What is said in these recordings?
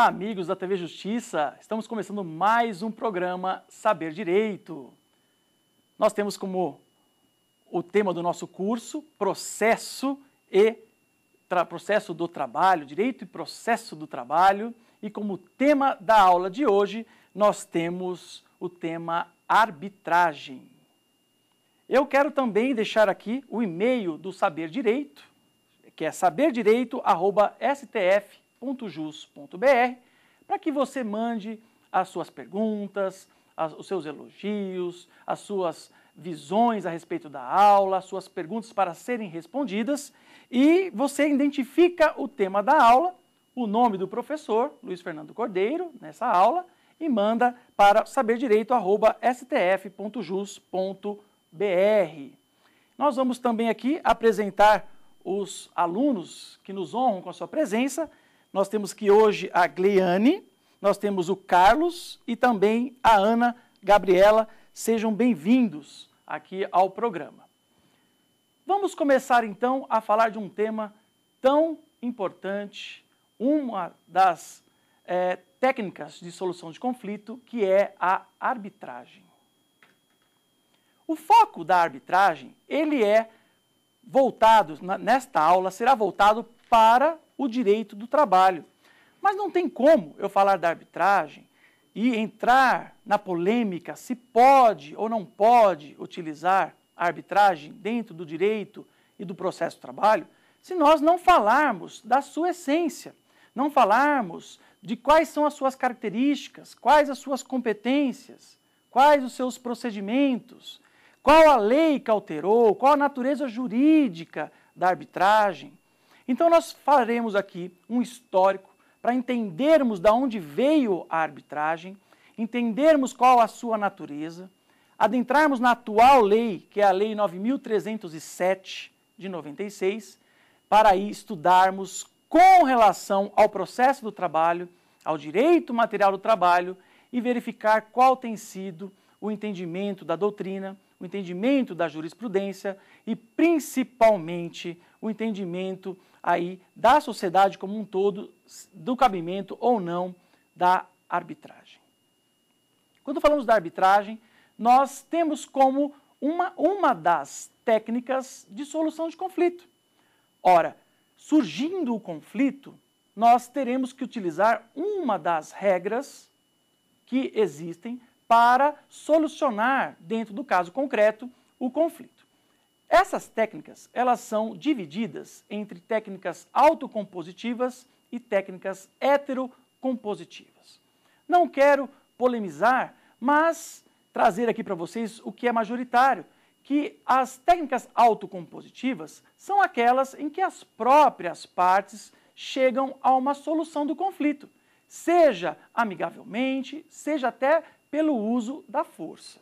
Olá, amigos da TV Justiça! Estamos começando mais um programa Saber Direito. Nós temos como o tema do nosso curso processo e processo do trabalho, direito e processo do trabalho, e como tema da aula de hoje, nós temos o tema arbitragem. Eu quero também deixar aqui o e-mail do Saber Direito, que é saberdireito@stf www.jus.br para que você mande as suas perguntas, as, os seus elogios, as suas visões a respeito da aula, as suas perguntas para serem respondidas e você identifica o tema da aula, o nome do professor, Luiz Fernando Cordeiro, nessa aula e manda para saberdireito@stf.jus.br. Nós vamos também aqui apresentar os alunos que nos honram com a sua presença nós temos que hoje a Gleiane, nós temos o Carlos e também a Ana Gabriela. Sejam bem-vindos aqui ao programa. Vamos começar então a falar de um tema tão importante, uma das é, técnicas de solução de conflito, que é a arbitragem. O foco da arbitragem, ele é voltado, nesta aula, será voltado para o direito do trabalho. Mas não tem como eu falar da arbitragem e entrar na polêmica se pode ou não pode utilizar a arbitragem dentro do direito e do processo do trabalho se nós não falarmos da sua essência, não falarmos de quais são as suas características, quais as suas competências, quais os seus procedimentos, qual a lei que alterou, qual a natureza jurídica da arbitragem, então nós faremos aqui um histórico para entendermos da onde veio a arbitragem, entendermos qual a sua natureza, adentrarmos na atual lei, que é a lei 9307 de 96, para aí estudarmos com relação ao processo do trabalho, ao direito material do trabalho e verificar qual tem sido o entendimento da doutrina, o entendimento da jurisprudência e principalmente o entendimento aí da sociedade como um todo do cabimento ou não da arbitragem. Quando falamos da arbitragem, nós temos como uma, uma das técnicas de solução de conflito. Ora, surgindo o conflito, nós teremos que utilizar uma das regras que existem para solucionar, dentro do caso concreto, o conflito. Essas técnicas, elas são divididas entre técnicas autocompositivas e técnicas heterocompositivas. Não quero polemizar, mas trazer aqui para vocês o que é majoritário, que as técnicas autocompositivas são aquelas em que as próprias partes chegam a uma solução do conflito, seja amigavelmente, seja até pelo uso da força.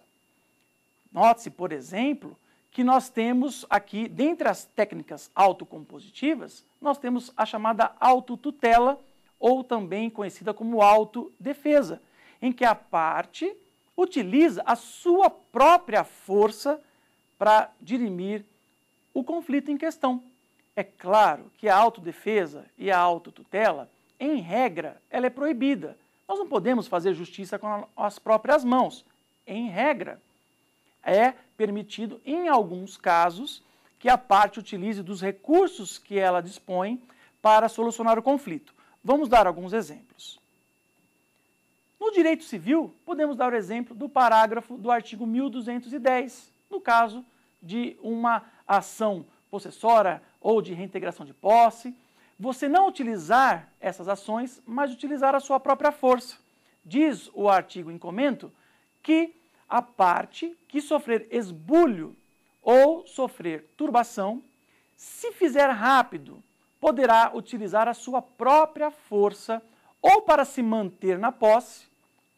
Note-se, por exemplo, que nós temos aqui, dentre as técnicas autocompositivas, nós temos a chamada autotutela, ou também conhecida como autodefesa, em que a parte utiliza a sua própria força para dirimir o conflito em questão. É claro que a autodefesa e a autotutela, em regra, ela é proibida. Nós não podemos fazer justiça com as próprias mãos, em regra. É permitido, em alguns casos, que a parte utilize dos recursos que ela dispõe para solucionar o conflito. Vamos dar alguns exemplos. No direito civil, podemos dar o exemplo do parágrafo do artigo 1210, no caso de uma ação possessória ou de reintegração de posse, você não utilizar essas ações, mas utilizar a sua própria força. Diz o artigo em comento que a parte que sofrer esbulho ou sofrer turbação, se fizer rápido, poderá utilizar a sua própria força ou para se manter na posse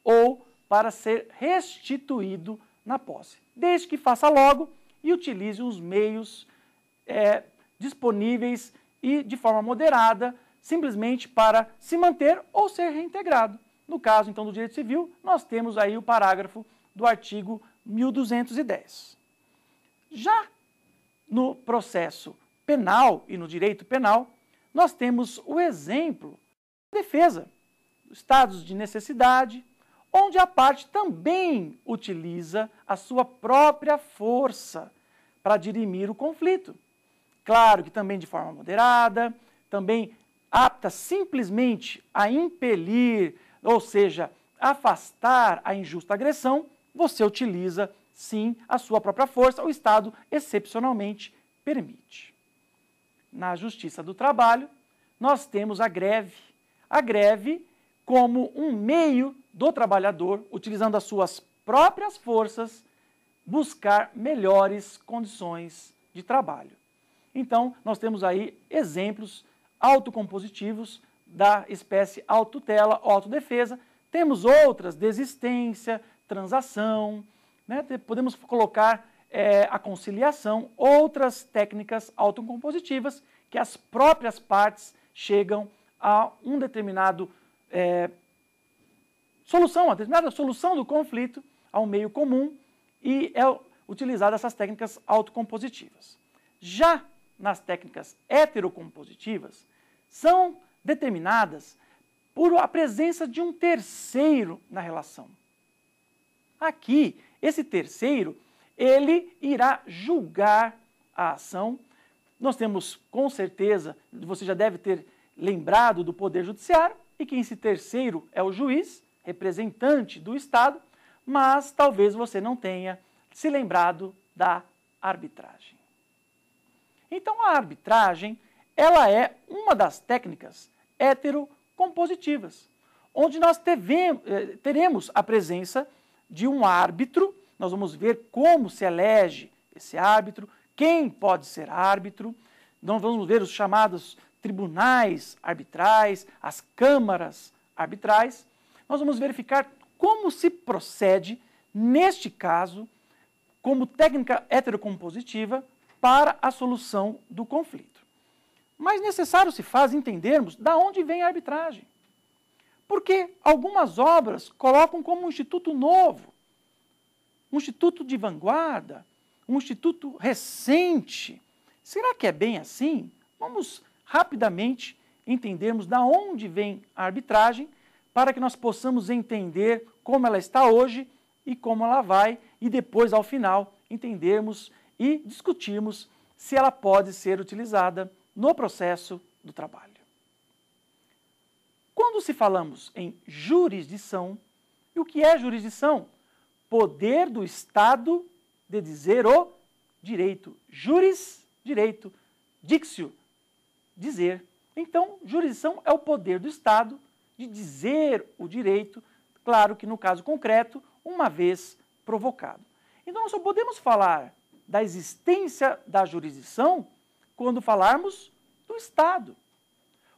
ou para ser restituído na posse, desde que faça logo e utilize os meios é, disponíveis e de forma moderada, simplesmente para se manter ou ser reintegrado. No caso, então, do direito civil, nós temos aí o parágrafo do artigo 1210. Já no processo penal e no direito penal, nós temos o exemplo da defesa, estados de necessidade, onde a parte também utiliza a sua própria força para dirimir o conflito. Claro que também de forma moderada, também apta simplesmente a impelir, ou seja, afastar a injusta agressão, você utiliza sim a sua própria força, o Estado excepcionalmente permite. Na Justiça do Trabalho, nós temos a greve. A greve como um meio do trabalhador, utilizando as suas próprias forças, buscar melhores condições de trabalho. Então, nós temos aí exemplos autocompositivos da espécie autotela, autodefesa. Temos outras, desistência, transação, né? podemos colocar é, a conciliação, outras técnicas autocompositivas que as próprias partes chegam a um determinado é, solução, a determinada solução do conflito, a um meio comum e é utilizada essas técnicas autocompositivas. Já nas técnicas heterocompositivas, são determinadas por a presença de um terceiro na relação. Aqui, esse terceiro, ele irá julgar a ação. Nós temos com certeza, você já deve ter lembrado do Poder Judiciário, e que esse terceiro é o juiz, representante do Estado, mas talvez você não tenha se lembrado da arbitragem. Então, a arbitragem ela é uma das técnicas heterocompositivas, onde nós eh, teremos a presença de um árbitro. Nós vamos ver como se elege esse árbitro, quem pode ser árbitro. Nós vamos ver os chamados tribunais arbitrais, as câmaras arbitrais. Nós vamos verificar como se procede, neste caso, como técnica heterocompositiva para a solução do conflito. Mas necessário se faz entendermos da onde vem a arbitragem. Porque algumas obras colocam como um instituto novo, um instituto de vanguarda, um instituto recente. Será que é bem assim? Vamos rapidamente entendermos da onde vem a arbitragem para que nós possamos entender como ela está hoje e como ela vai e depois ao final entendermos e discutirmos se ela pode ser utilizada no processo do trabalho. Quando se falamos em jurisdição, e o que é jurisdição? Poder do Estado de dizer o direito. Juris, direito. Dixio, dizer. Então, jurisdição é o poder do Estado de dizer o direito, claro que no caso concreto, uma vez provocado. Então, nós só podemos falar da existência da jurisdição quando falarmos do Estado.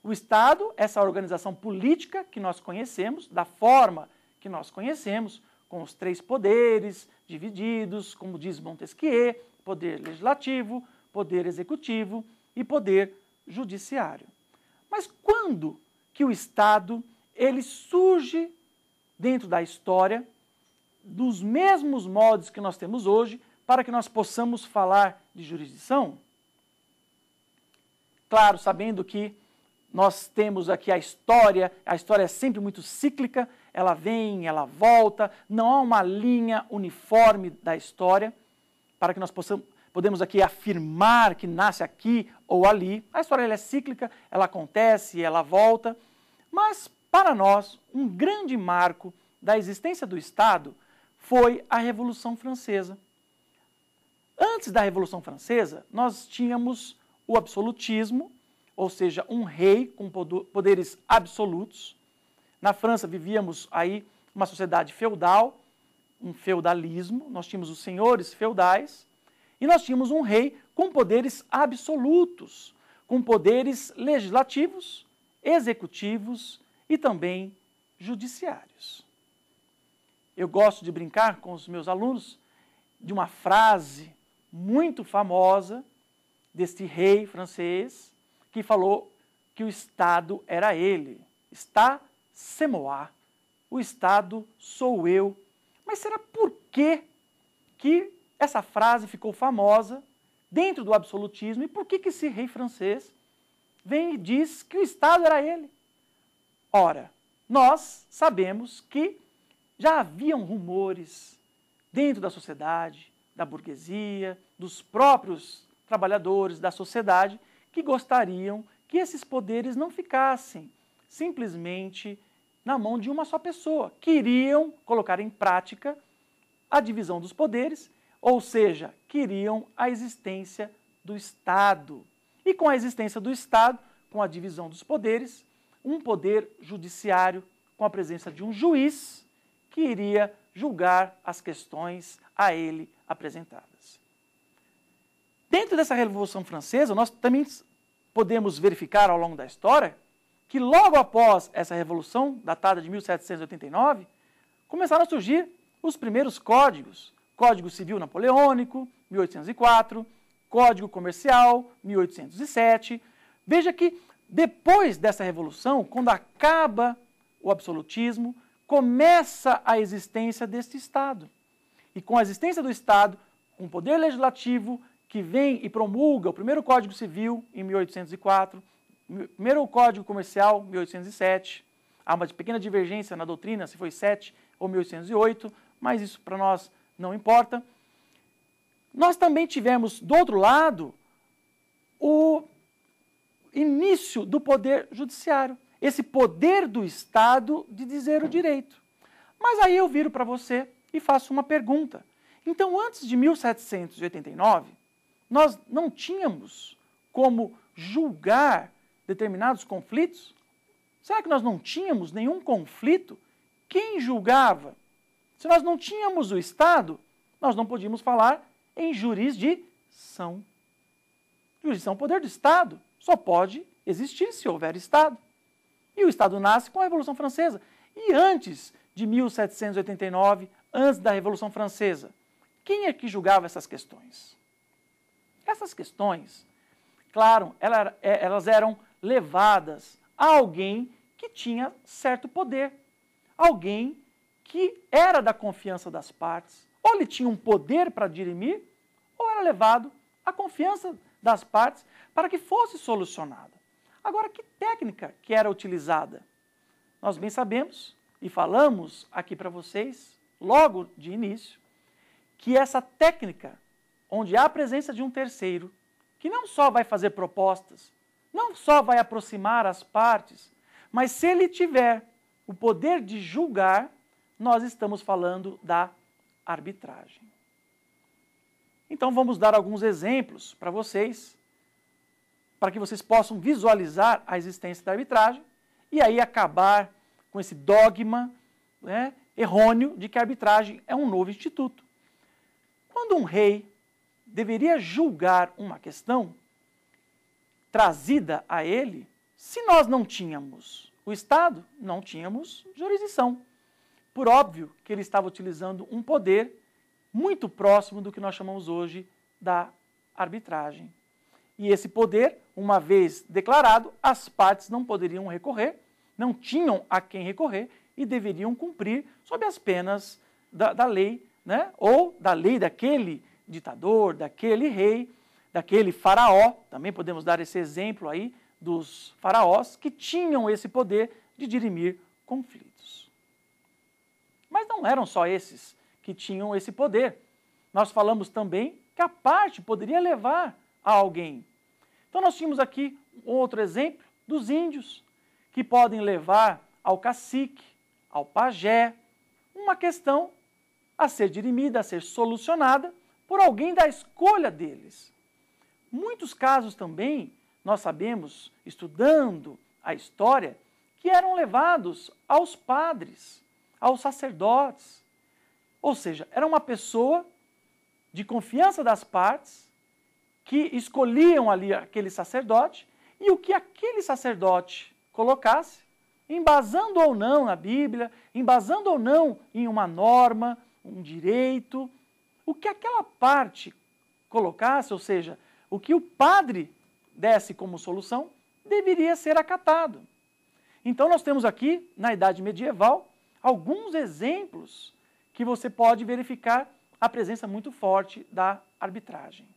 O Estado, essa organização política que nós conhecemos, da forma que nós conhecemos, com os três poderes divididos, como diz Montesquieu, poder legislativo, poder executivo e poder judiciário. Mas quando que o Estado ele surge dentro da história dos mesmos modos que nós temos hoje para que nós possamos falar de jurisdição? Claro, sabendo que nós temos aqui a história, a história é sempre muito cíclica, ela vem, ela volta, não há uma linha uniforme da história para que nós possamos, podemos aqui afirmar que nasce aqui ou ali. A história é cíclica, ela acontece, ela volta, mas para nós, um grande marco da existência do Estado foi a Revolução Francesa. Antes da Revolução Francesa, nós tínhamos o absolutismo ou seja, um rei com poderes absolutos. Na França vivíamos aí uma sociedade feudal, um feudalismo, nós tínhamos os senhores feudais e nós tínhamos um rei com poderes absolutos, com poderes legislativos, executivos e também judiciários. Eu gosto de brincar com os meus alunos de uma frase muito famosa deste rei francês, que falou que o Estado era ele. Está Semoá. O Estado sou eu. Mas será por que que essa frase ficou famosa dentro do absolutismo e por que que esse rei francês vem e diz que o Estado era ele? Ora, nós sabemos que já haviam rumores dentro da sociedade, da burguesia, dos próprios trabalhadores da sociedade que gostariam que esses poderes não ficassem simplesmente na mão de uma só pessoa. Queriam colocar em prática a divisão dos poderes, ou seja, queriam a existência do Estado. E com a existência do Estado, com a divisão dos poderes, um poder judiciário com a presença de um juiz que iria julgar as questões a ele apresentadas. Dentro dessa Revolução Francesa, nós também podemos verificar ao longo da história que logo após essa revolução, datada de 1789, começaram a surgir os primeiros códigos. Código Civil Napoleônico, 1804, Código Comercial, 1807. Veja que depois dessa revolução, quando acaba o absolutismo, começa a existência deste Estado. E com a existência do Estado, com um poder legislativo, que vem e promulga o primeiro Código Civil em 1804, primeiro Código Comercial 1807. Há uma pequena divergência na doutrina se foi 7 ou 1808, mas isso para nós não importa. Nós também tivemos, do outro lado, o início do poder judiciário, esse poder do Estado de dizer o direito. Mas aí eu viro para você e faço uma pergunta. Então, antes de 1789, nós não tínhamos como julgar determinados conflitos? Será que nós não tínhamos nenhum conflito? Quem julgava? Se nós não tínhamos o Estado, nós não podíamos falar em jurisdição. Jurisdição é o poder do Estado. Só pode existir se houver Estado. E o Estado nasce com a Revolução Francesa. E antes de 1789, antes da Revolução Francesa, quem é que julgava essas questões? Essas questões, claro, é, elas eram levadas a alguém que tinha certo poder, alguém que era da confiança das partes. Ou ele tinha um poder para dirimir, ou era levado à confiança das partes para que fosse solucionada. Agora, que técnica que era utilizada? Nós bem sabemos e falamos aqui para vocês, logo de início, que essa técnica onde há a presença de um terceiro, que não só vai fazer propostas, não só vai aproximar as partes, mas se ele tiver o poder de julgar, nós estamos falando da arbitragem. Então vamos dar alguns exemplos para vocês, para que vocês possam visualizar a existência da arbitragem e aí acabar com esse dogma né, errôneo de que a arbitragem é um novo instituto. Quando um rei deveria julgar uma questão trazida a ele se nós não tínhamos o Estado, não tínhamos jurisdição. Por óbvio que ele estava utilizando um poder muito próximo do que nós chamamos hoje da arbitragem. E esse poder, uma vez declarado, as partes não poderiam recorrer, não tinham a quem recorrer e deveriam cumprir sob as penas da, da lei, né? ou da lei daquele ditador, daquele rei, daquele faraó, também podemos dar esse exemplo aí dos faraós que tinham esse poder de dirimir conflitos. Mas não eram só esses que tinham esse poder. Nós falamos também que a parte poderia levar a alguém. Então nós tínhamos aqui outro exemplo dos índios, que podem levar ao cacique, ao pajé, uma questão a ser dirimida, a ser solucionada por alguém da escolha deles. Muitos casos também nós sabemos, estudando a história, que eram levados aos padres, aos sacerdotes. Ou seja, era uma pessoa de confiança das partes que escolhiam ali aquele sacerdote e o que aquele sacerdote colocasse, embasando ou não na Bíblia, embasando ou não em uma norma, um direito, o que aquela parte colocasse, ou seja, o que o padre desse como solução, deveria ser acatado. Então, nós temos aqui, na Idade Medieval, alguns exemplos que você pode verificar a presença muito forte da arbitragem.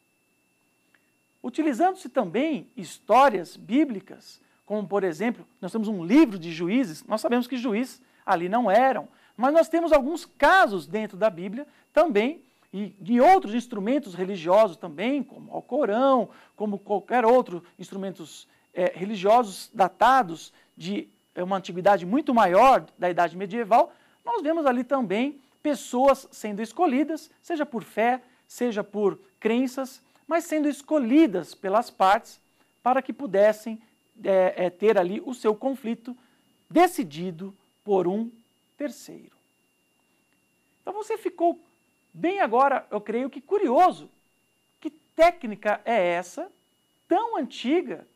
Utilizando-se também histórias bíblicas, como por exemplo, nós temos um livro de juízes, nós sabemos que juízes ali não eram, mas nós temos alguns casos dentro da Bíblia também e de outros instrumentos religiosos também, como o Corão, como qualquer outro instrumentos é, religiosos datados de é, uma antiguidade muito maior da idade medieval, nós vemos ali também pessoas sendo escolhidas, seja por fé, seja por crenças, mas sendo escolhidas pelas partes para que pudessem é, é, ter ali o seu conflito decidido por um terceiro. Então você ficou Bem agora, eu creio que curioso, que técnica é essa tão antiga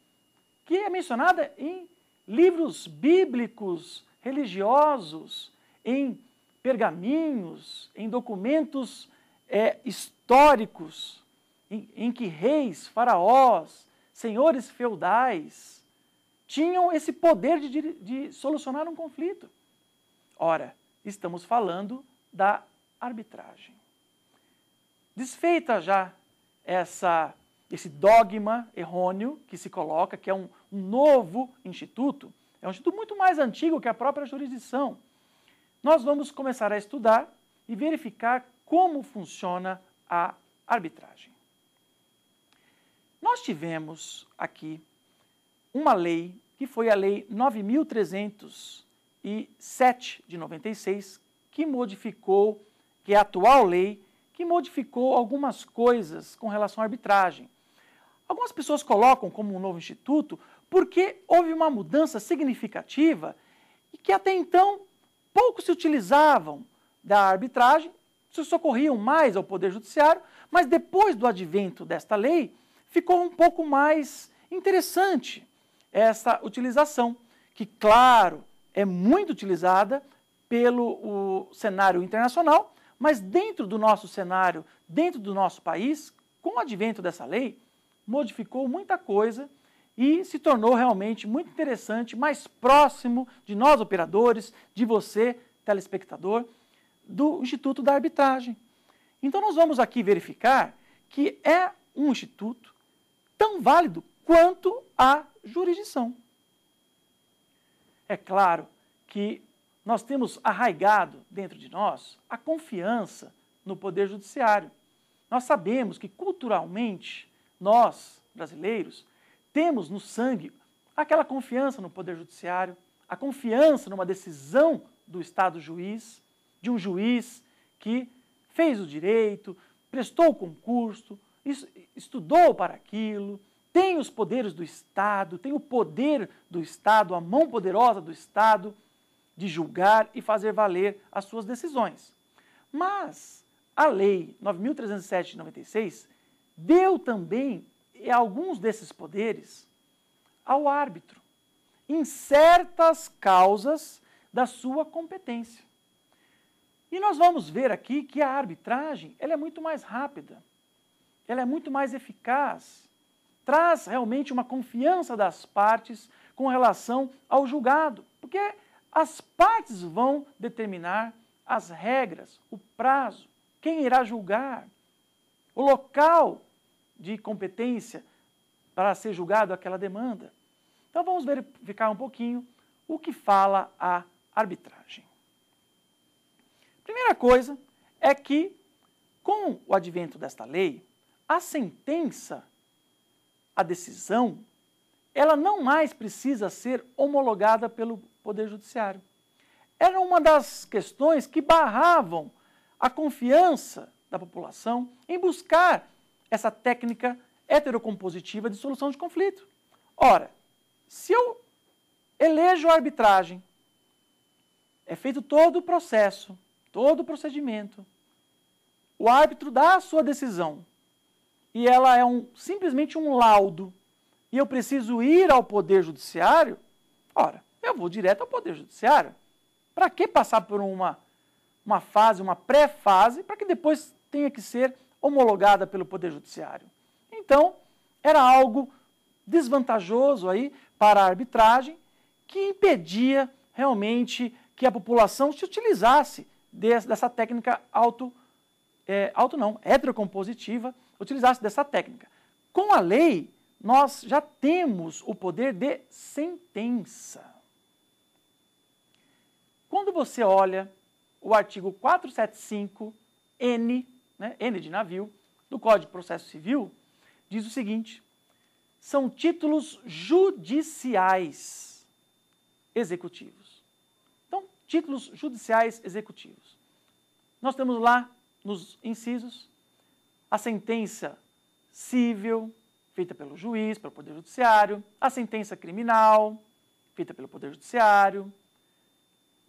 que é mencionada em livros bíblicos, religiosos, em pergaminhos, em documentos é, históricos, em, em que reis, faraós, senhores feudais tinham esse poder de, de solucionar um conflito. Ora, estamos falando da arbitragem desfeita já essa, esse dogma errôneo que se coloca, que é um, um novo instituto, é um instituto muito mais antigo que a própria jurisdição. Nós vamos começar a estudar e verificar como funciona a arbitragem. Nós tivemos aqui uma lei que foi a Lei 9307 de 96, que modificou, que é a atual lei que modificou algumas coisas com relação à arbitragem. Algumas pessoas colocam como um novo instituto porque houve uma mudança significativa e que até então poucos se utilizavam da arbitragem, se socorriam mais ao Poder Judiciário, mas depois do advento desta lei ficou um pouco mais interessante essa utilização, que, claro, é muito utilizada pelo cenário internacional, mas dentro do nosso cenário, dentro do nosso país, com o advento dessa lei, modificou muita coisa e se tornou realmente muito interessante, mais próximo de nós operadores, de você, telespectador, do Instituto da Arbitragem. Então nós vamos aqui verificar que é um instituto tão válido quanto a jurisdição. É claro que nós temos arraigado dentro de nós a confiança no Poder Judiciário. Nós sabemos que culturalmente nós, brasileiros, temos no sangue aquela confiança no Poder Judiciário, a confiança numa decisão do Estado juiz, de um juiz que fez o direito, prestou o concurso, estudou para aquilo, tem os poderes do Estado, tem o poder do Estado, a mão poderosa do Estado de julgar e fazer valer as suas decisões. Mas a Lei 9.307 de 96 deu também eh, alguns desses poderes ao árbitro, em certas causas da sua competência. E nós vamos ver aqui que a arbitragem ela é muito mais rápida, ela é muito mais eficaz, traz realmente uma confiança das partes com relação ao julgado, porque as partes vão determinar as regras, o prazo, quem irá julgar, o local de competência para ser julgado aquela demanda. Então vamos verificar um pouquinho o que fala a arbitragem. Primeira coisa é que, com o advento desta lei, a sentença, a decisão, ela não mais precisa ser homologada pelo Poder Judiciário. Era uma das questões que barravam a confiança da população em buscar essa técnica heterocompositiva de solução de conflito. Ora, se eu elejo a arbitragem, é feito todo o processo, todo o procedimento. O árbitro dá a sua decisão e ela é um, simplesmente um laudo e eu preciso ir ao Poder Judiciário, ora, eu vou direto ao Poder Judiciário. Para que passar por uma, uma fase, uma pré-fase, para que depois tenha que ser homologada pelo Poder Judiciário? Então, era algo desvantajoso aí para a arbitragem que impedia realmente que a população se utilizasse dessa técnica auto, é, auto não, heterocompositiva, utilizasse dessa técnica. Com a lei, nós já temos o poder de sentença. Quando você olha o artigo 475N, né, N de navio, do Código de Processo Civil, diz o seguinte: são títulos judiciais executivos. Então, títulos judiciais executivos. Nós temos lá nos incisos a sentença civil, feita pelo juiz, pelo Poder Judiciário, a sentença criminal, feita pelo Poder Judiciário,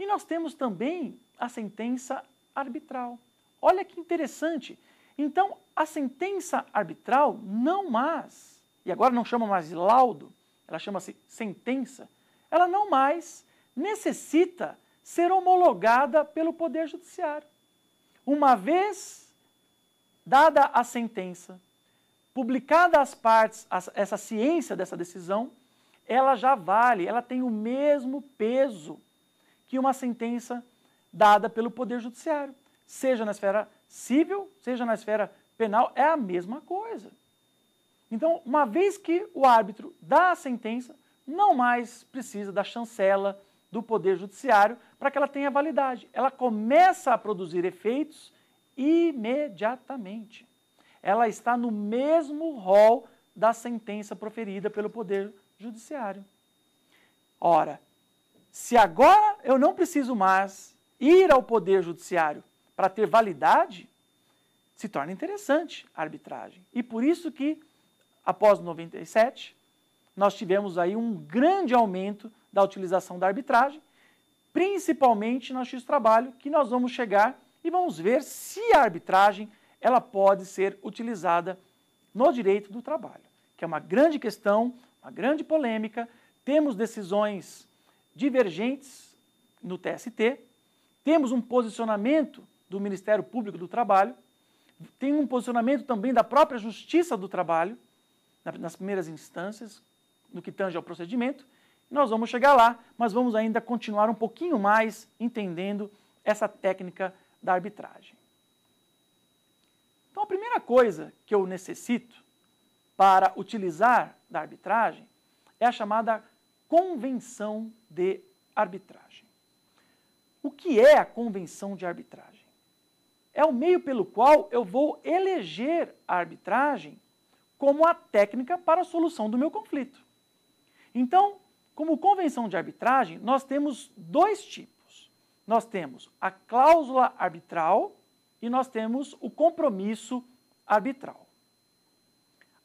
e nós temos também a sentença arbitral. Olha que interessante. Então, a sentença arbitral não mais, e agora não chama mais de laudo, ela chama-se sentença, ela não mais necessita ser homologada pelo Poder Judiciário. Uma vez dada a sentença, publicada às partes essa ciência dessa decisão, ela já vale, ela tem o mesmo peso que uma sentença dada pelo Poder Judiciário, seja na esfera civil, seja na esfera penal, é a mesma coisa. Então, uma vez que o árbitro dá a sentença, não mais precisa da chancela do Poder Judiciário para que ela tenha validade. Ela começa a produzir efeitos imediatamente. Ela está no mesmo rol da sentença proferida pelo Poder Judiciário. Ora, se agora eu não preciso mais ir ao Poder Judiciário para ter validade, se torna interessante a arbitragem. E por isso que, após 97, nós tivemos aí um grande aumento da utilização da arbitragem, principalmente na X Trabalho, que nós vamos chegar e vamos ver se a arbitragem ela pode ser utilizada no direito do trabalho, que é uma grande questão, uma grande polêmica. Temos decisões divergentes no TST, temos um posicionamento do Ministério Público do Trabalho, tem um posicionamento também da própria Justiça do Trabalho, nas primeiras instâncias, no que tange ao procedimento, e nós vamos chegar lá, mas vamos ainda continuar um pouquinho mais entendendo essa técnica da arbitragem. Então, a primeira coisa que eu necessito para utilizar da arbitragem é a chamada convenção de arbitragem. O que é a convenção de arbitragem? É o meio pelo qual eu vou eleger a arbitragem como a técnica para a solução do meu conflito. Então, como convenção de arbitragem, nós temos dois tipos. Nós temos a cláusula arbitral e nós temos o compromisso arbitral.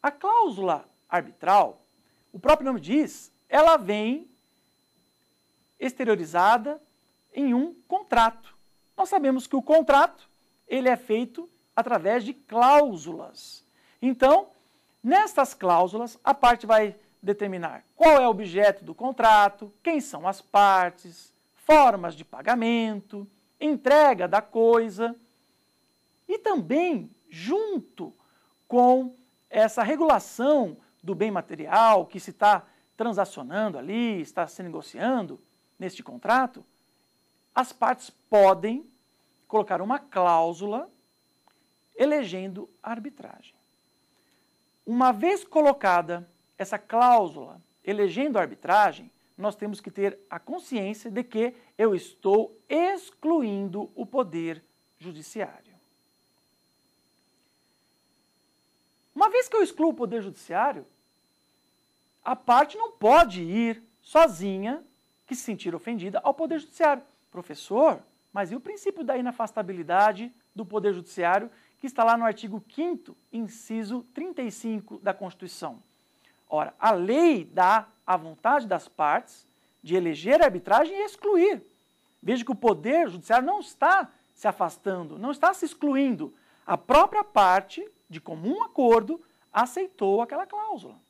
A cláusula arbitral, o próprio nome diz, ela vem exteriorizada em um contrato. Nós sabemos que o contrato ele é feito através de cláusulas. Então, nestas cláusulas, a parte vai determinar qual é o objeto do contrato, quem são as partes, formas de pagamento, entrega da coisa e também junto com essa regulação do bem material que se está transacionando ali, está se negociando neste contrato, as partes podem colocar uma cláusula elegendo a arbitragem. Uma vez colocada essa cláusula elegendo a arbitragem, nós temos que ter a consciência de que eu estou excluindo o poder judiciário. Uma vez que eu excluo o poder judiciário, a parte não pode ir sozinha, que se sentir ofendida, ao Poder Judiciário. Professor, mas e o princípio da inafastabilidade do Poder Judiciário, que está lá no artigo 5, inciso 35 da Constituição? Ora, a lei dá a vontade das partes de eleger a arbitragem e excluir. Veja que o Poder Judiciário não está se afastando, não está se excluindo. A própria parte, de comum acordo, aceitou aquela cláusula.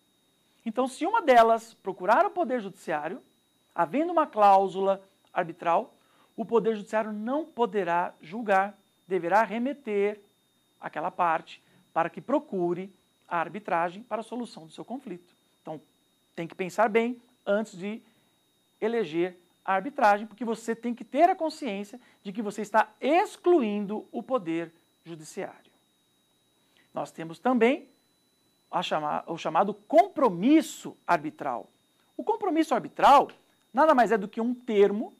Então, se uma delas procurar o Poder Judiciário, havendo uma cláusula arbitral, o Poder Judiciário não poderá julgar, deverá remeter aquela parte para que procure a arbitragem para a solução do seu conflito. Então, tem que pensar bem antes de eleger a arbitragem, porque você tem que ter a consciência de que você está excluindo o poder judiciário. Nós temos também chama, o chamado compromisso arbitral. O compromisso arbitral nada mais é do que um termo,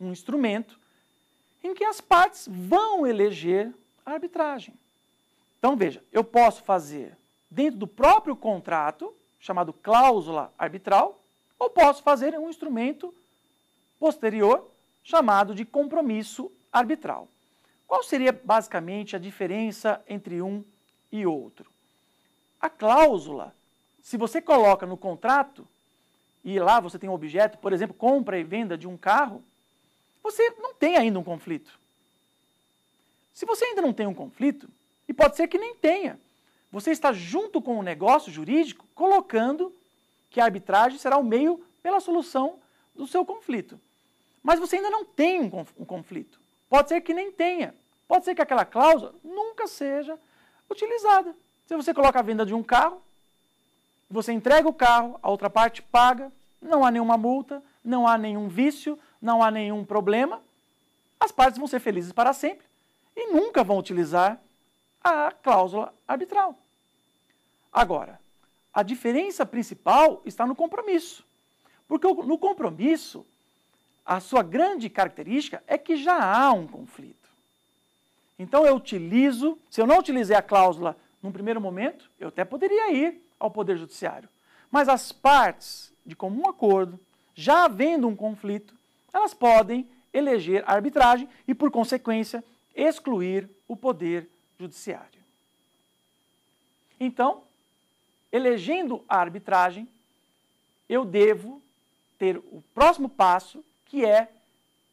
um instrumento, em que as partes vão eleger a arbitragem. Então veja, eu posso fazer dentro do próprio contrato, chamado cláusula arbitral, ou posso fazer um instrumento posterior, chamado de compromisso arbitral. Qual seria basicamente a diferença entre um e outro? a cláusula. Se você coloca no contrato, e lá você tem um objeto, por exemplo, compra e venda de um carro, você não tem ainda um conflito. Se você ainda não tem um conflito, e pode ser que nem tenha, você está junto com o negócio jurídico colocando que a arbitragem será o meio pela solução do seu conflito. Mas você ainda não tem um conflito. Pode ser que nem tenha. Pode ser que aquela cláusula nunca seja utilizada. Se você coloca a venda de um carro, você entrega o carro, a outra parte paga, não há nenhuma multa, não há nenhum vício, não há nenhum problema, as partes vão ser felizes para sempre e nunca vão utilizar a cláusula arbitral. Agora, a diferença principal está no compromisso. Porque no compromisso, a sua grande característica é que já há um conflito. Então eu utilizo, se eu não utilizei a cláusula num primeiro momento, eu até poderia ir ao Poder Judiciário, mas as partes, de comum acordo, já havendo um conflito, elas podem eleger a arbitragem e, por consequência, excluir o Poder Judiciário. Então, elegendo a arbitragem, eu devo ter o próximo passo, que é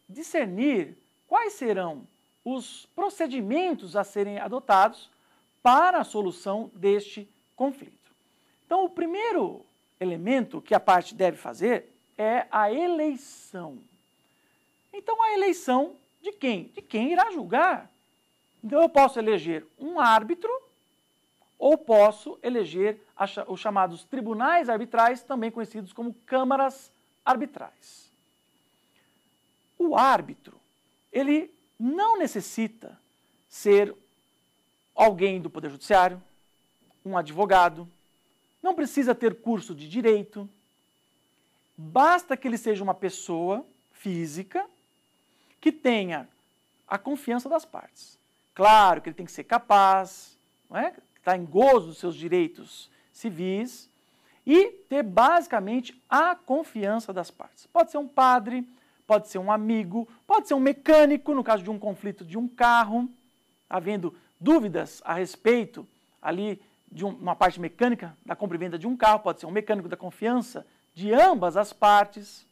discernir quais serão os procedimentos a serem adotados para a solução deste conflito. Então, o primeiro elemento que a parte deve fazer é a eleição. Então, a eleição de quem? De quem irá julgar. Então, eu posso eleger um árbitro ou posso eleger os chamados tribunais arbitrais, também conhecidos como câmaras arbitrais. O árbitro, ele não necessita ser alguém do Poder Judiciário, um advogado, não precisa ter curso de direito, basta que ele seja uma pessoa física que tenha a confiança das partes. Claro que ele tem que ser capaz, não é? está em gozo dos seus direitos civis e ter basicamente a confiança das partes. Pode ser um padre, pode ser um amigo, pode ser um mecânico, no caso de um conflito de um carro, havendo dúvidas a respeito ali de uma parte mecânica da compra e venda de um carro, pode ser um mecânico da confiança de ambas as partes,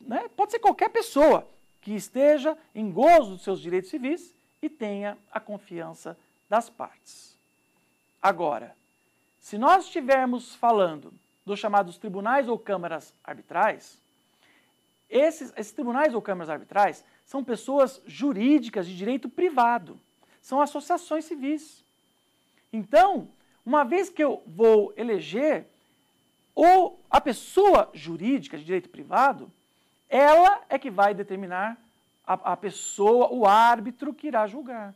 né? pode ser qualquer pessoa que esteja em gozo dos seus direitos civis e tenha a confiança das partes. Agora, se nós estivermos falando dos chamados tribunais ou câmaras arbitrais, esses, esses tribunais ou câmaras arbitrais são pessoas jurídicas de direito privado são associações civis. Então, uma vez que eu vou eleger ou a pessoa jurídica de direito privado, ela é que vai determinar a, a pessoa, o árbitro que irá julgar.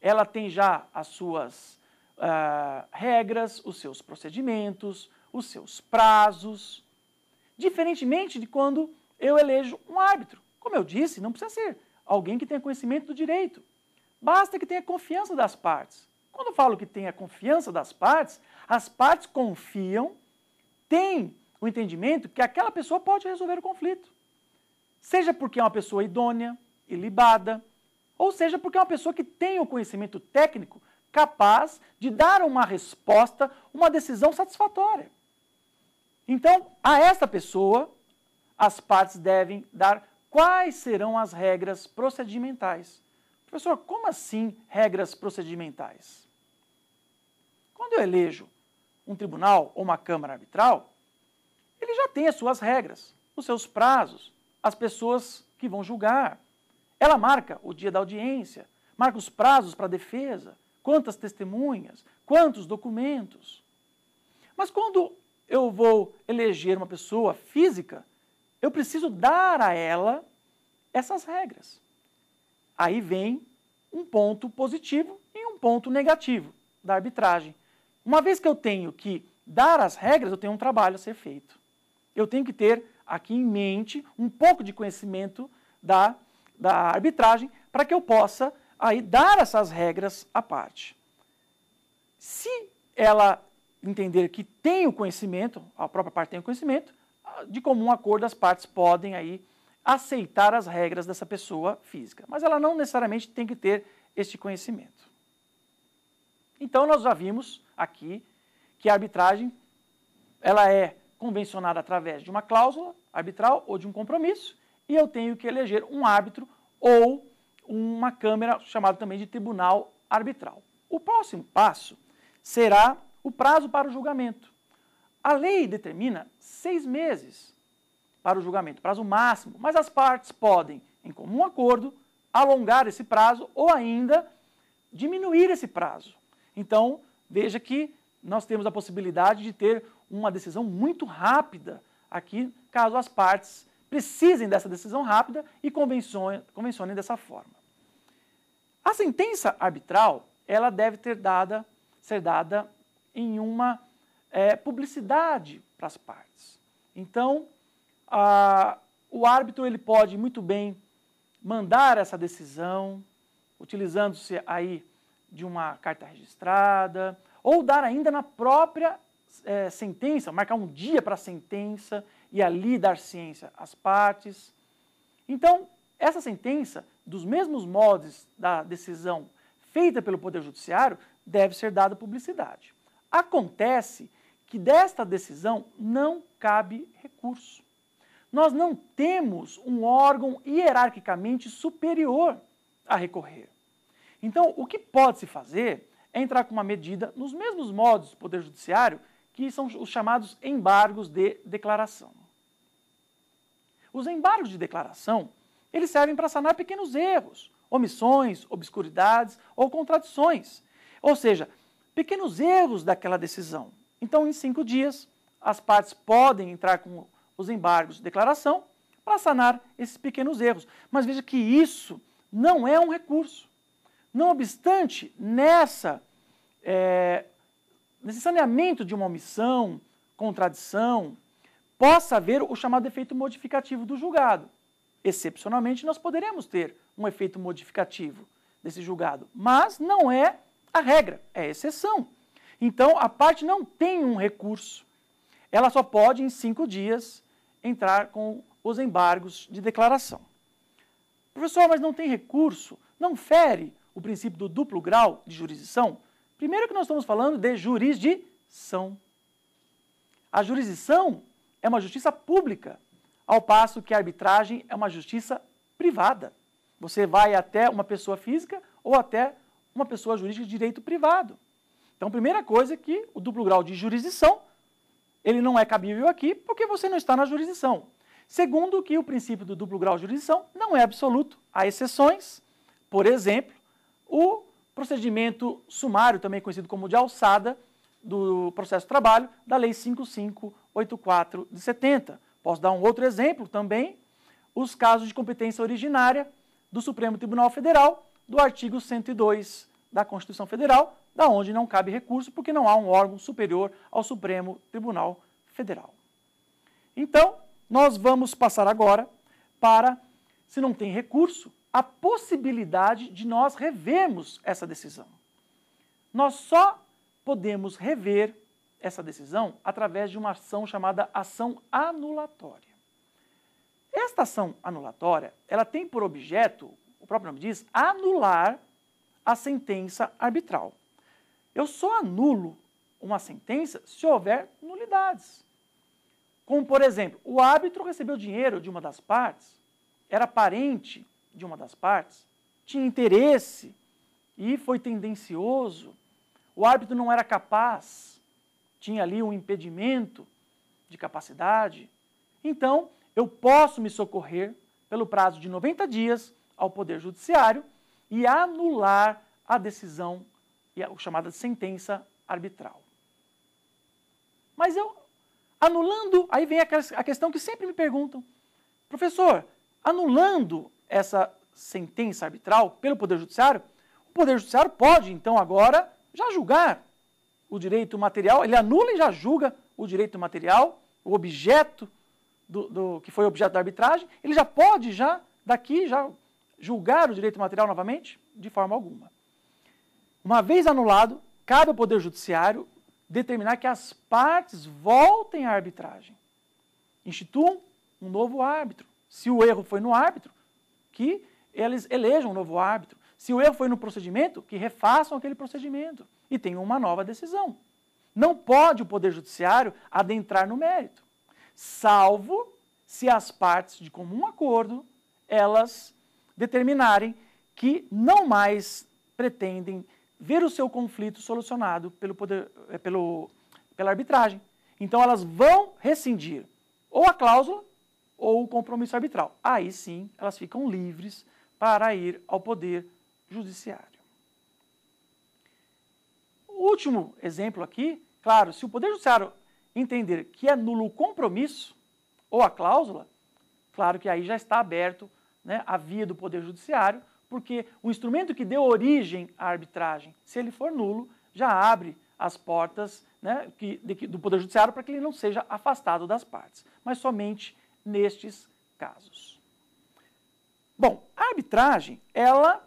Ela tem já as suas uh, regras, os seus procedimentos, os seus prazos, diferentemente de quando eu elejo um árbitro. Como eu disse, não precisa ser alguém que tenha conhecimento do direito. Basta que tenha confiança das partes. Quando eu falo que tenha confiança das partes, as partes confiam, têm o entendimento que aquela pessoa pode resolver o conflito. Seja porque é uma pessoa idônea, ilibada, ou seja porque é uma pessoa que tem o conhecimento técnico capaz de dar uma resposta, uma decisão satisfatória. Então, a esta pessoa, as partes devem dar quais serão as regras procedimentais Professor, como assim regras procedimentais? Quando eu elejo um tribunal ou uma câmara arbitral, ele já tem as suas regras, os seus prazos, as pessoas que vão julgar. Ela marca o dia da audiência, marca os prazos para a defesa, quantas testemunhas, quantos documentos. Mas quando eu vou eleger uma pessoa física, eu preciso dar a ela essas regras. Aí vem um ponto positivo e um ponto negativo da arbitragem. Uma vez que eu tenho que dar as regras, eu tenho um trabalho a ser feito. Eu tenho que ter aqui em mente um pouco de conhecimento da, da arbitragem para que eu possa aí dar essas regras à parte. Se ela entender que tem o conhecimento, a própria parte tem o conhecimento, de comum acordo as partes podem aí aceitar as regras dessa pessoa física. Mas ela não necessariamente tem que ter este conhecimento. Então nós já vimos aqui que a arbitragem ela é convencionada através de uma cláusula arbitral ou de um compromisso, e eu tenho que eleger um árbitro ou uma câmara chamada também de tribunal arbitral. O próximo passo será o prazo para o julgamento. A lei determina seis meses para o julgamento, prazo máximo, mas as partes podem, em comum acordo, alongar esse prazo ou ainda diminuir esse prazo. Então, veja que nós temos a possibilidade de ter uma decisão muito rápida aqui, caso as partes precisem dessa decisão rápida e convencionem dessa forma. A sentença arbitral, ela deve ter dada, ser dada em uma é, publicidade para as partes. Então, o árbitro ele pode muito bem mandar essa decisão, utilizando-se aí de uma carta registrada, ou dar ainda na própria é, sentença, marcar um dia para a sentença e ali dar ciência às partes. Então, essa sentença, dos mesmos modos da decisão feita pelo Poder Judiciário, deve ser dada publicidade. Acontece que desta decisão não cabe recurso. Nós não temos um órgão hierarquicamente superior a recorrer. Então, o que pode se fazer é entrar com uma medida nos mesmos modos do Poder Judiciário, que são os chamados embargos de declaração. Os embargos de declaração, eles servem para sanar pequenos erros, omissões, obscuridades ou contradições. Ou seja, pequenos erros daquela decisão. Então, em cinco dias, as partes podem entrar com os embargos de declaração para sanar esses pequenos erros. Mas veja que isso não é um recurso. Não obstante, nessa, é, nesse saneamento de uma omissão, contradição, possa haver o chamado efeito modificativo do julgado. Excepcionalmente, nós poderemos ter um efeito modificativo desse julgado, mas não é a regra, é a exceção. Então, a parte não tem um recurso. Ela só pode, em cinco dias, entrar com os embargos de declaração. Professor, mas não tem recurso? Não fere o princípio do duplo grau de jurisdição? Primeiro que nós estamos falando de jurisdição. A jurisdição é uma justiça pública, ao passo que a arbitragem é uma justiça privada. Você vai até uma pessoa física ou até uma pessoa jurídica de direito privado. Então, primeira coisa é que o duplo grau de jurisdição ele não é cabível aqui porque você não está na jurisdição. Segundo que o princípio do duplo grau de jurisdição não é absoluto, há exceções. Por exemplo, o procedimento sumário, também conhecido como de alçada, do processo de trabalho, da Lei 5584 de 70. Posso dar um outro exemplo também, os casos de competência originária do Supremo Tribunal Federal, do artigo 102 da Constituição Federal, da onde não cabe recurso porque não há um órgão superior ao Supremo Tribunal Federal. Então, nós vamos passar agora para, se não tem recurso, a possibilidade de nós revermos essa decisão. Nós só podemos rever essa decisão através de uma ação chamada ação anulatória. Esta ação anulatória, ela tem por objeto, o próprio nome diz, anular a sentença arbitral. Eu só anulo uma sentença se houver nulidades. Como, por exemplo, o árbitro recebeu dinheiro de uma das partes, era parente de uma das partes, tinha interesse e foi tendencioso, o árbitro não era capaz, tinha ali um impedimento de capacidade. Então, eu posso me socorrer pelo prazo de 90 dias ao Poder Judiciário e anular a decisão, a chamada sentença arbitral. Mas eu, anulando, aí vem a questão que sempre me perguntam, professor, anulando essa sentença arbitral pelo Poder Judiciário, o Poder Judiciário pode, então, agora já julgar o direito material, ele anula e já julga o direito material, o objeto do, do que foi objeto da arbitragem, ele já pode já, daqui, já julgar o direito material novamente? De forma alguma. Uma vez anulado, cabe ao Poder Judiciário determinar que as partes voltem à arbitragem. Instituam um novo árbitro. Se o erro foi no árbitro, que eles elejam um novo árbitro. Se o erro foi no procedimento, que refaçam aquele procedimento e tenham uma nova decisão. Não pode o Poder Judiciário adentrar no mérito, salvo se as partes de comum acordo elas determinarem que não mais pretendem ver o seu conflito solucionado pelo poder, eh, pelo, pela arbitragem. Então elas vão rescindir ou a cláusula ou o compromisso arbitral. Aí sim elas ficam livres para ir ao poder judiciário. O último exemplo aqui, claro, se o poder judiciário entender que é nulo o compromisso ou a cláusula, claro que aí já está aberto né, a via do Poder Judiciário, porque o instrumento que deu origem à arbitragem, se ele for nulo, já abre as portas né, que, de, do Poder Judiciário para que ele não seja afastado das partes, mas somente nestes casos. Bom, a arbitragem, ela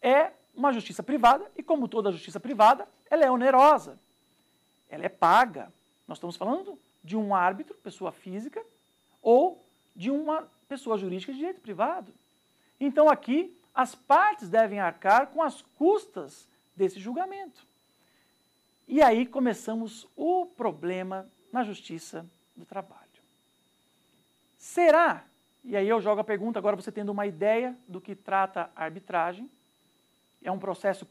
é uma justiça privada e, como toda justiça privada, ela é onerosa, ela é paga. Nós estamos falando de um árbitro, pessoa física, ou de uma pessoa jurídica de direito privado. Então, aqui, as partes devem arcar com as custas desse julgamento. E aí começamos o problema na justiça do trabalho. Será? E aí eu jogo a pergunta, agora você tendo uma ideia do que trata a arbitragem. É um processo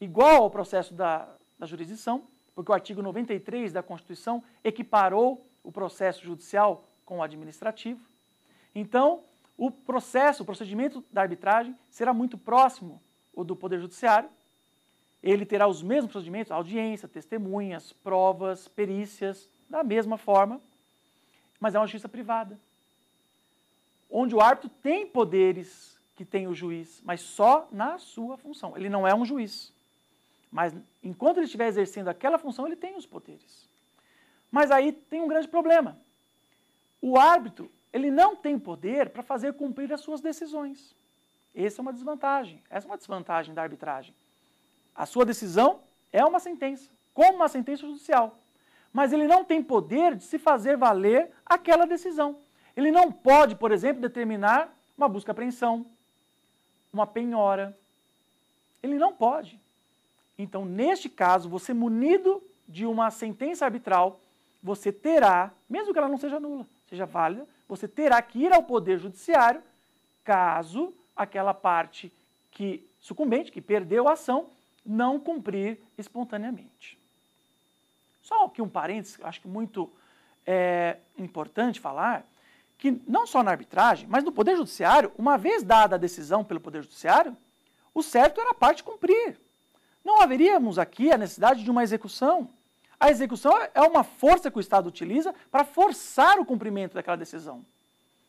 igual ao processo da, da jurisdição, porque o artigo 93 da Constituição equiparou o processo judicial com o administrativo. Então, o processo, o procedimento da arbitragem será muito próximo o do Poder Judiciário. Ele terá os mesmos procedimentos, audiência, testemunhas, provas, perícias, da mesma forma, mas é uma justiça privada, onde o árbitro tem poderes que tem o juiz, mas só na sua função. Ele não é um juiz, mas enquanto ele estiver exercendo aquela função, ele tem os poderes. Mas aí tem um grande problema. O árbitro ele não tem poder para fazer cumprir as suas decisões. Essa é uma desvantagem. Essa é uma desvantagem da arbitragem. A sua decisão é uma sentença, como uma sentença judicial. Mas ele não tem poder de se fazer valer aquela decisão. Ele não pode, por exemplo, determinar uma busca apreensão, uma penhora. Ele não pode. Então, neste caso, você munido de uma sentença arbitral, você terá, mesmo que ela não seja nula, seja válida, você terá que ir ao Poder Judiciário caso aquela parte que sucumbente, que perdeu a ação, não cumprir espontaneamente. Só aqui um parênteses, acho que muito é, importante falar, que não só na arbitragem, mas no Poder Judiciário, uma vez dada a decisão pelo Poder Judiciário, o certo era a parte cumprir. Não haveríamos aqui a necessidade de uma execução. A execução é uma força que o Estado utiliza para forçar o cumprimento daquela decisão.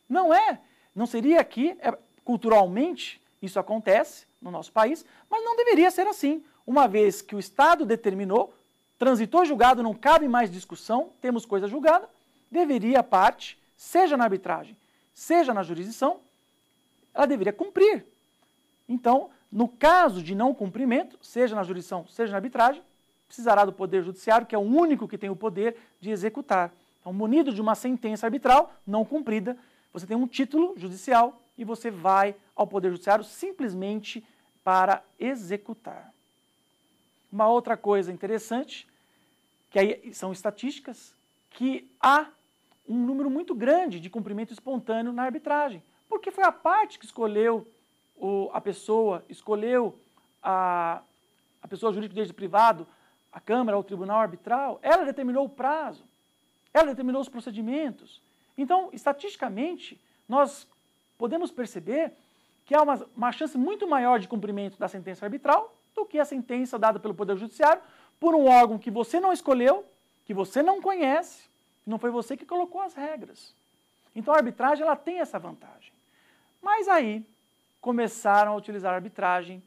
Não é, não seria aqui, é, culturalmente isso acontece no nosso país, mas não deveria ser assim, uma vez que o Estado determinou, transitou julgado, não cabe mais discussão, temos coisa julgada, deveria a parte, seja na arbitragem, seja na jurisdição, ela deveria cumprir. Então, no caso de não cumprimento, seja na jurisdição, seja na arbitragem, precisará do Poder Judiciário, que é o único que tem o poder de executar. Então, munido de uma sentença arbitral não cumprida, você tem um título judicial e você vai ao Poder Judiciário simplesmente para executar. Uma outra coisa interessante, que aí são estatísticas, que há um número muito grande de cumprimento espontâneo na arbitragem, porque foi a parte que escolheu o, a pessoa, escolheu a, a pessoa jurídica de direito privado a Câmara, o Tribunal Arbitral, ela determinou o prazo, ela determinou os procedimentos. Então, estatisticamente, nós podemos perceber que há uma, uma chance muito maior de cumprimento da sentença arbitral do que a sentença dada pelo Poder Judiciário por um órgão que você não escolheu, que você não conhece, não foi você que colocou as regras. Então a arbitragem ela tem essa vantagem. Mas aí começaram a utilizar a arbitragem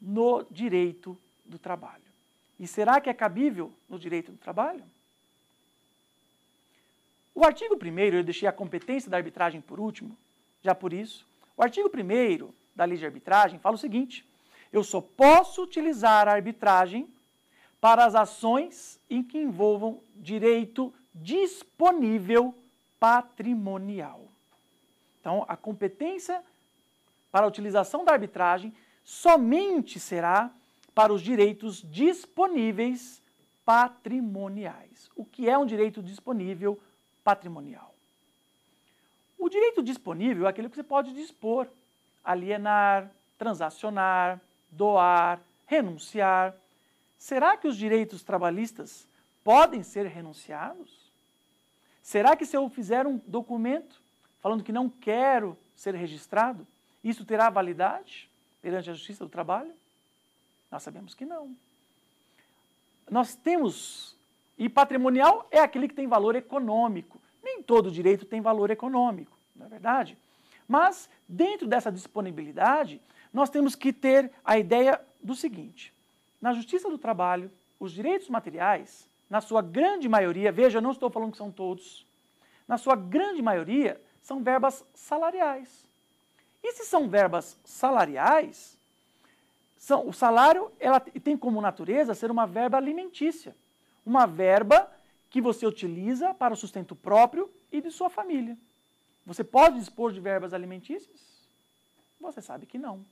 no direito do trabalho. E será que é cabível no direito do trabalho? O artigo 1 eu deixei a competência da arbitragem por último, já por isso. O artigo 1 da lei de arbitragem fala o seguinte: eu só posso utilizar a arbitragem para as ações em que envolvam direito disponível patrimonial. Então, a competência para a utilização da arbitragem somente será para os direitos disponíveis patrimoniais. O que é um direito disponível patrimonial? O direito disponível é aquele que você pode dispor, alienar, transacionar, doar, renunciar. Será que os direitos trabalhistas podem ser renunciados? Será que se eu fizer um documento falando que não quero ser registrado, isso terá validade perante a Justiça do Trabalho? Nós sabemos que não. Nós temos, e patrimonial é aquele que tem valor econômico. Nem todo direito tem valor econômico, não é verdade? Mas, dentro dessa disponibilidade, nós temos que ter a ideia do seguinte: na justiça do trabalho, os direitos materiais, na sua grande maioria, veja, eu não estou falando que são todos, na sua grande maioria, são verbas salariais. E se são verbas salariais, são, o salário ela tem como natureza ser uma verba alimentícia, uma verba que você utiliza para o sustento próprio e de sua família. Você pode dispor de verbas alimentícias? Você sabe que não.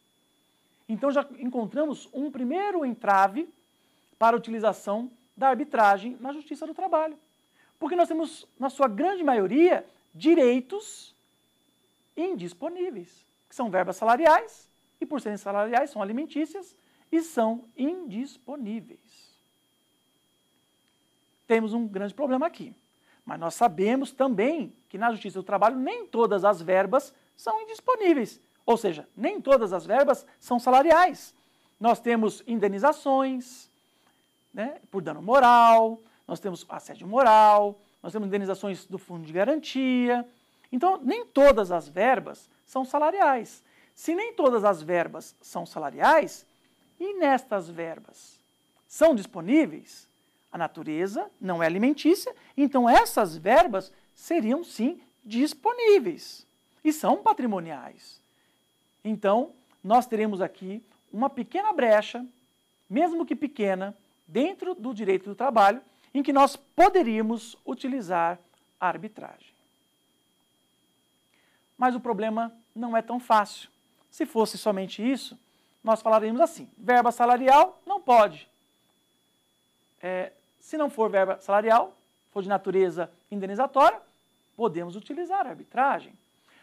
Então já encontramos um primeiro entrave para a utilização da arbitragem na justiça do trabalho. Porque nós temos, na sua grande maioria, direitos indisponíveis, que são verbas salariais e por serem salariais, são alimentícias e são indisponíveis. Temos um grande problema aqui. Mas nós sabemos também que na Justiça do Trabalho nem todas as verbas são indisponíveis, ou seja, nem todas as verbas são salariais. Nós temos indenizações né, por dano moral, nós temos assédio moral, nós temos indenizações do fundo de garantia. Então, nem todas as verbas são salariais. Se nem todas as verbas são salariais, e nestas verbas são disponíveis, a natureza não é alimentícia, então essas verbas seriam sim disponíveis e são patrimoniais. Então, nós teremos aqui uma pequena brecha, mesmo que pequena, dentro do direito do trabalho, em que nós poderíamos utilizar a arbitragem. Mas o problema não é tão fácil. Se fosse somente isso, nós falaríamos assim: verba salarial não pode. É, se não for verba salarial, for de natureza indenizatória, podemos utilizar a arbitragem.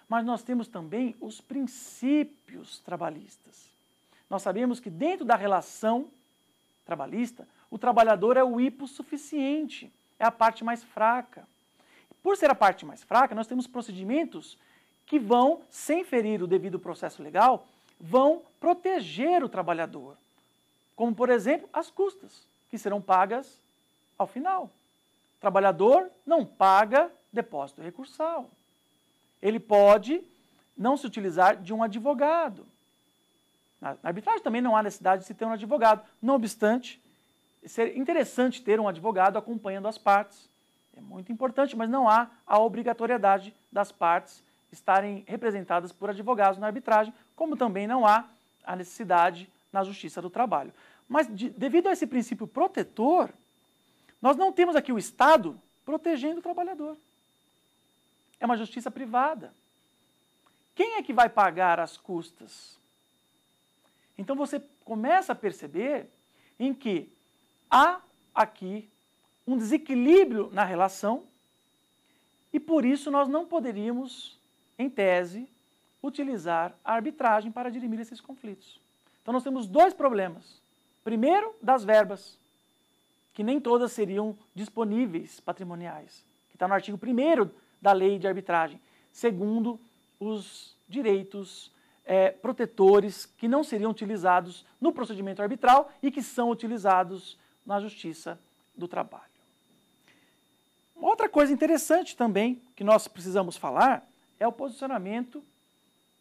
Mas nós temos também os princípios trabalhistas. Nós sabemos que dentro da relação trabalhista, o trabalhador é o hipossuficiente, é a parte mais fraca. Por ser a parte mais fraca, nós temos procedimentos que vão, sem ferir o devido processo legal, vão proteger o trabalhador, como por exemplo as custas, que serão pagas ao final. O trabalhador não paga depósito recursal. Ele pode não se utilizar de um advogado. Na arbitragem também não há necessidade de se ter um advogado. Não obstante, ser interessante ter um advogado acompanhando as partes. É muito importante, mas não há a obrigatoriedade das partes estarem representadas por advogados na arbitragem, como também não há a necessidade na Justiça do Trabalho. Mas, de, devido a esse princípio protetor, nós não temos aqui o Estado protegendo o trabalhador. É uma justiça privada. Quem é que vai pagar as custas? Então você começa a perceber em que há aqui um desequilíbrio na relação e por isso nós não poderíamos em tese, utilizar a arbitragem para dirimir esses conflitos. Então nós temos dois problemas. Primeiro, das verbas, que nem todas seriam disponíveis patrimoniais, que está no artigo 1 da lei de arbitragem. Segundo, os direitos é, protetores que não seriam utilizados no procedimento arbitral e que são utilizados na justiça do trabalho. outra coisa interessante também que nós precisamos falar é o posicionamento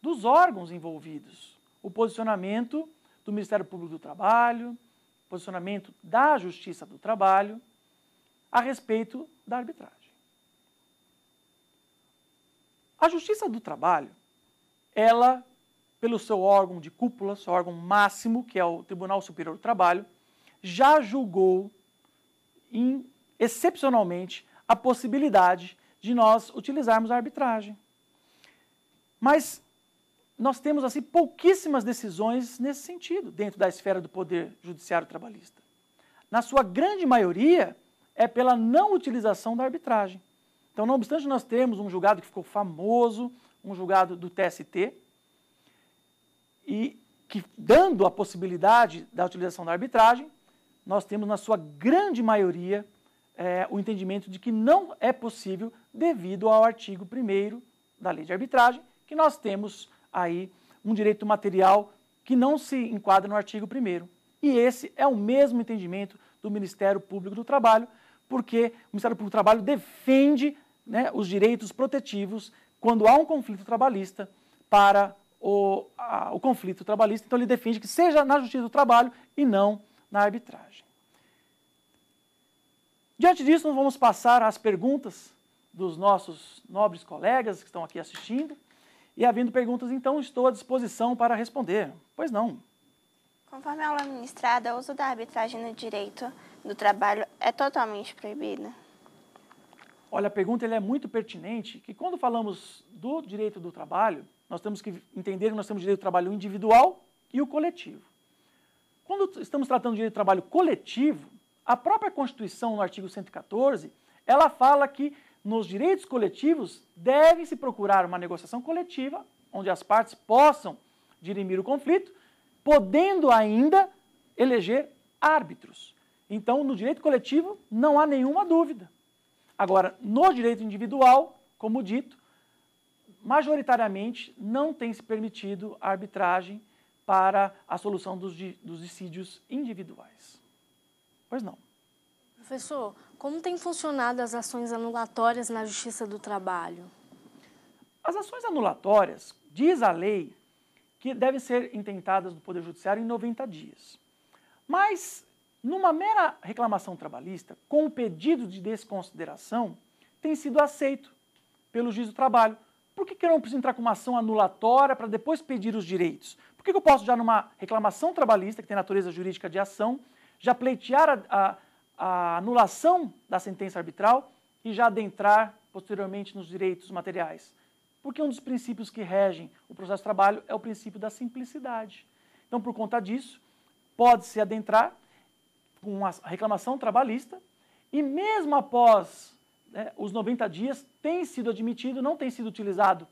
dos órgãos envolvidos, o posicionamento do Ministério Público do Trabalho, posicionamento da Justiça do Trabalho a respeito da arbitragem. A Justiça do Trabalho, ela, pelo seu órgão de cúpula, seu órgão máximo, que é o Tribunal Superior do Trabalho, já julgou, em, excepcionalmente, a possibilidade de nós utilizarmos a arbitragem. Mas nós temos assim pouquíssimas decisões nesse sentido dentro da esfera do poder judiciário trabalhista. Na sua grande maioria é pela não utilização da arbitragem. Então, não obstante nós termos um julgado que ficou famoso, um julgado do TST, e que dando a possibilidade da utilização da arbitragem, nós temos na sua grande maioria é, o entendimento de que não é possível devido ao artigo 1 da lei de arbitragem, que nós temos aí um direito material que não se enquadra no artigo 1. E esse é o mesmo entendimento do Ministério Público do Trabalho, porque o Ministério Público do Trabalho defende né, os direitos protetivos quando há um conflito trabalhista para o, a, o conflito trabalhista. Então, ele defende que seja na Justiça do Trabalho e não na arbitragem. Diante disso, nós vamos passar às perguntas dos nossos nobres colegas que estão aqui assistindo. E havendo perguntas, então estou à disposição para responder. Pois não. Conforme a aula ministrada, o uso da arbitragem no direito do trabalho é totalmente proibido? Olha, a pergunta é muito pertinente, que quando falamos do direito do trabalho, nós temos que entender que nós temos direito do trabalho individual e o coletivo. Quando estamos tratando de direito do trabalho coletivo, a própria Constituição, no artigo 114, ela fala que nos direitos coletivos, deve-se procurar uma negociação coletiva, onde as partes possam dirimir o conflito, podendo ainda eleger árbitros. Então, no direito coletivo, não há nenhuma dúvida. Agora, no direito individual, como dito, majoritariamente não tem se permitido a arbitragem para a solução dos, dos dissídios individuais. Pois não. Professor, como tem funcionado as ações anulatórias na Justiça do Trabalho? As ações anulatórias, diz a lei, que devem ser intentadas no Poder Judiciário em 90 dias. Mas, numa mera reclamação trabalhista, com o pedido de desconsideração, tem sido aceito pelo juiz do trabalho. Por que, que eu não preciso entrar com uma ação anulatória para depois pedir os direitos? Por que, que eu posso, já numa reclamação trabalhista, que tem natureza jurídica de ação, já pleitear a, a a anulação da sentença arbitral e já adentrar posteriormente nos direitos materiais. Porque um dos princípios que regem o processo de trabalho é o princípio da simplicidade. Então, por conta disso, pode-se adentrar com uma reclamação trabalhista e mesmo após né, os 90 dias, tem sido admitido, não tem sido utilizado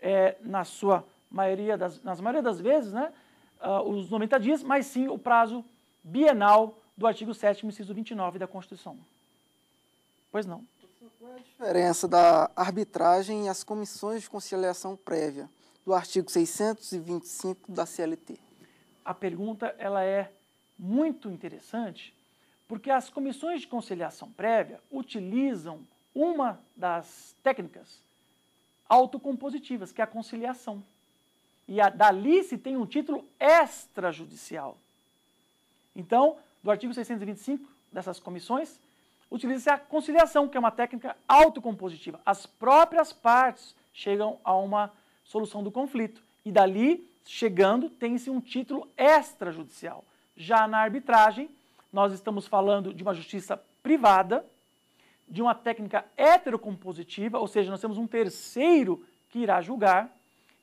é, na sua maioria das, nas maioria das vezes, né, uh, os 90 dias, mas sim o prazo bienal do artigo 7 inciso 29 da Constituição. Pois não. Qual é a diferença da arbitragem e as comissões de conciliação prévia do artigo 625 da CLT? A pergunta ela é muito interessante, porque as comissões de conciliação prévia utilizam uma das técnicas autocompositivas, que é a conciliação. E a, dali se tem um título extrajudicial. Então, do artigo 625 dessas comissões, utiliza-se a conciliação, que é uma técnica autocompositiva. As próprias partes chegam a uma solução do conflito e dali, chegando, tem-se um título extrajudicial. Já na arbitragem, nós estamos falando de uma justiça privada, de uma técnica heterocompositiva, ou seja, nós temos um terceiro que irá julgar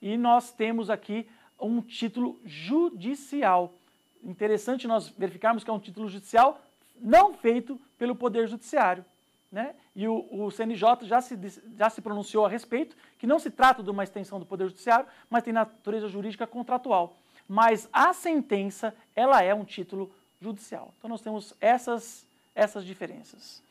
e nós temos aqui um título judicial interessante nós verificarmos que é um título judicial não feito pelo Poder Judiciário. Né? E o, o, CNJ já se, já se pronunciou a respeito, que não se trata de uma extensão do Poder Judiciário, mas tem natureza jurídica contratual. Mas a sentença, ela é um título judicial. Então nós temos essas, essas diferenças.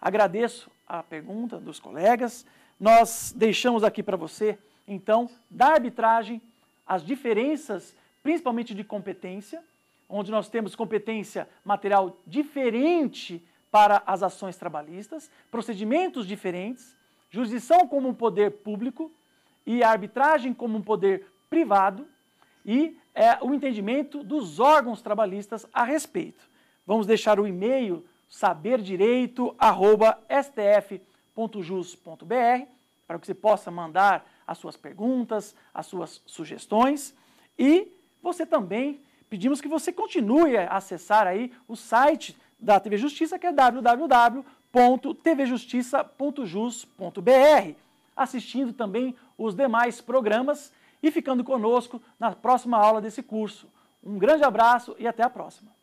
Agradeço a pergunta dos colegas. Nós deixamos aqui para você, então, da arbitragem, as diferenças, principalmente de competência, onde nós temos competência material diferente para as ações trabalhistas, procedimentos diferentes, jurisdição como um poder público e arbitragem como um poder privado e é, o entendimento dos órgãos trabalhistas a respeito. Vamos deixar o e-mail saberdireito@stf.jus.br para que você possa mandar as suas perguntas, as suas sugestões e você também Pedimos que você continue a acessar aí o site da TV Justiça, que é www.tvjustiça.jus.br, assistindo também os demais programas e ficando conosco na próxima aula desse curso. Um grande abraço e até a próxima!